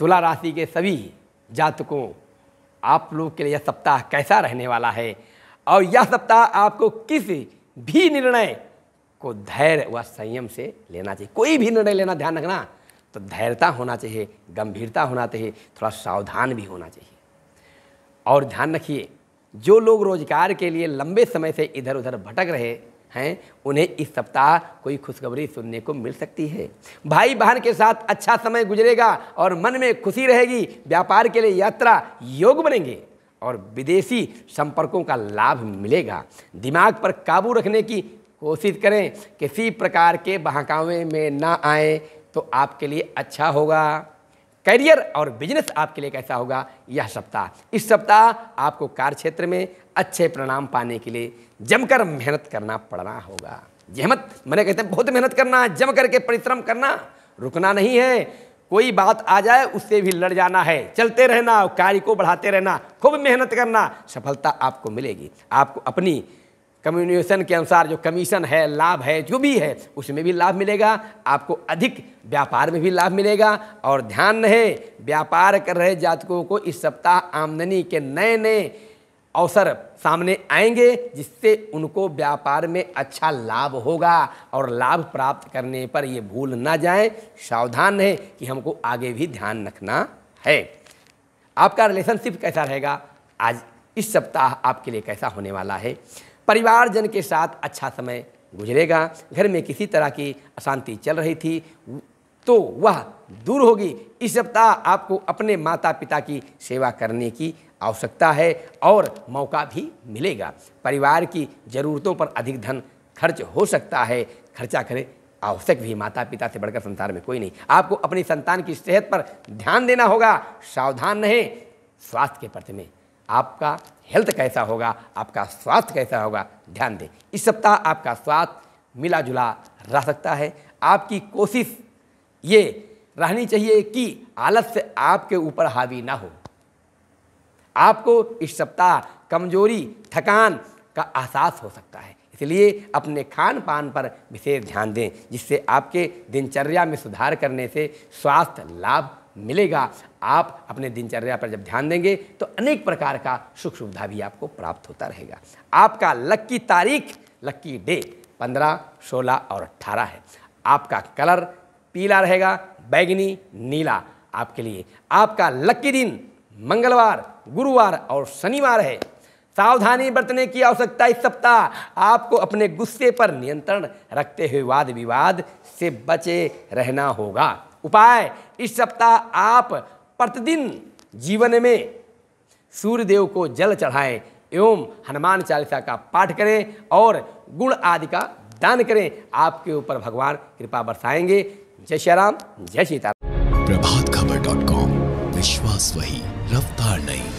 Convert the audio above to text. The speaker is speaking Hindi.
तुला राशि के सभी जातकों आप लोग के लिए यह सप्ताह कैसा रहने वाला है और यह सप्ताह आपको किस भी निर्णय को धैर्य व संयम से लेना चाहिए कोई भी निर्णय लेना ध्यान रखना तो धैर्यता होना चाहिए गंभीरता होना चाहिए थोड़ा सावधान भी होना चाहिए और ध्यान रखिए जो लोग रोजगार के लिए लंबे समय से इधर उधर भटक रहे हैं उन्हें इस सप्ताह कोई खुशखबरी सुनने को मिल सकती है भाई बहन के साथ अच्छा समय गुजरेगा और मन में खुशी रहेगी व्यापार के लिए यात्रा योग बनेंगे और विदेशी संपर्कों का लाभ मिलेगा दिमाग पर काबू रखने की कोशिश करें किसी प्रकार के बहकावे में ना आए तो आपके लिए अच्छा होगा करियर और बिजनेस आपके लिए कैसा होगा यह सप्ताह इस सप्ताह आपको कार्य क्षेत्र में अच्छे परिणाम पाने के लिए जमकर मेहनत करना पड़ना होगा जहमत मैंने कहते हैं बहुत मेहनत करना है जम करके परिश्रम करना रुकना नहीं है कोई बात आ जाए उससे भी लड़ जाना है चलते रहना कार्य को बढ़ाते रहना खूब मेहनत करना सफलता आपको मिलेगी आपको अपनी कम्युनिकेशन के अनुसार जो कमीशन है लाभ है जो भी है उसमें भी लाभ मिलेगा आपको अधिक व्यापार में भी लाभ मिलेगा और ध्यान रहे व्यापार कर रहे जातकों को इस सप्ताह आमदनी के नए नए अवसर सामने आएंगे जिससे उनको व्यापार में अच्छा लाभ होगा और लाभ प्राप्त करने पर ये भूल ना जाए सावधान रहें कि हमको आगे भी ध्यान रखना है आपका रिलेशनशिप कैसा रहेगा आज इस सप्ताह आपके लिए कैसा होने वाला है परिवारजन के साथ अच्छा समय गुजरेगा घर में किसी तरह की अशांति चल रही थी तो वह दूर होगी इस सप्ताह आपको अपने माता पिता की सेवा करने की आवश्यकता है और मौका भी मिलेगा परिवार की ज़रूरतों पर अधिक धन खर्च हो सकता है खर्चा करें आवश्यक भी माता पिता से बढ़कर संसार में कोई नहीं आपको अपनी संतान की सेहत पर ध्यान देना होगा सावधान रहें स्वास्थ्य के प्रति में आपका हेल्थ कैसा होगा आपका स्वास्थ्य कैसा होगा ध्यान दें इस सप्ताह आपका स्वास्थ्य मिला जुला रह सकता है आपकी कोशिश ये रहनी चाहिए कि आलस्य आपके ऊपर हावी ना हो आपको इस सप्ताह कमजोरी थकान का एहसास हो सकता है इसलिए अपने खान पान पर विशेष ध्यान दें जिससे आपके दिनचर्या में सुधार करने से स्वास्थ्य लाभ मिलेगा आप अपने दिनचर्या पर जब ध्यान देंगे तो अनेक प्रकार का सुख सुविधा भी आपको प्राप्त होता रहेगा आपका लक्की तारीख लक्की डे पंद्रह सोलह और अट्ठारह है आपका कलर पीला रहेगा बैगनी नीला आपके लिए आपका लक्की दिन मंगलवार गुरुवार और शनिवार है सावधानी बरतने की आवश्यकता इस सप्ताह आपको अपने गुस्से पर नियंत्रण रखते हुए वाद विवाद से बचे रहना होगा उपाय इस सप्ताह आप प्रतिदिन जीवन में सूर्यदेव को जल चढ़ाएं एवं हनुमान चालीसा का पाठ करें और गुण आदि का दान करें आपके ऊपर भगवान कृपा बरसाएंगे जय श्री राम जय सीताराम प्रभात खबर डॉट कॉम विश्वास वही रफ्तार नहीं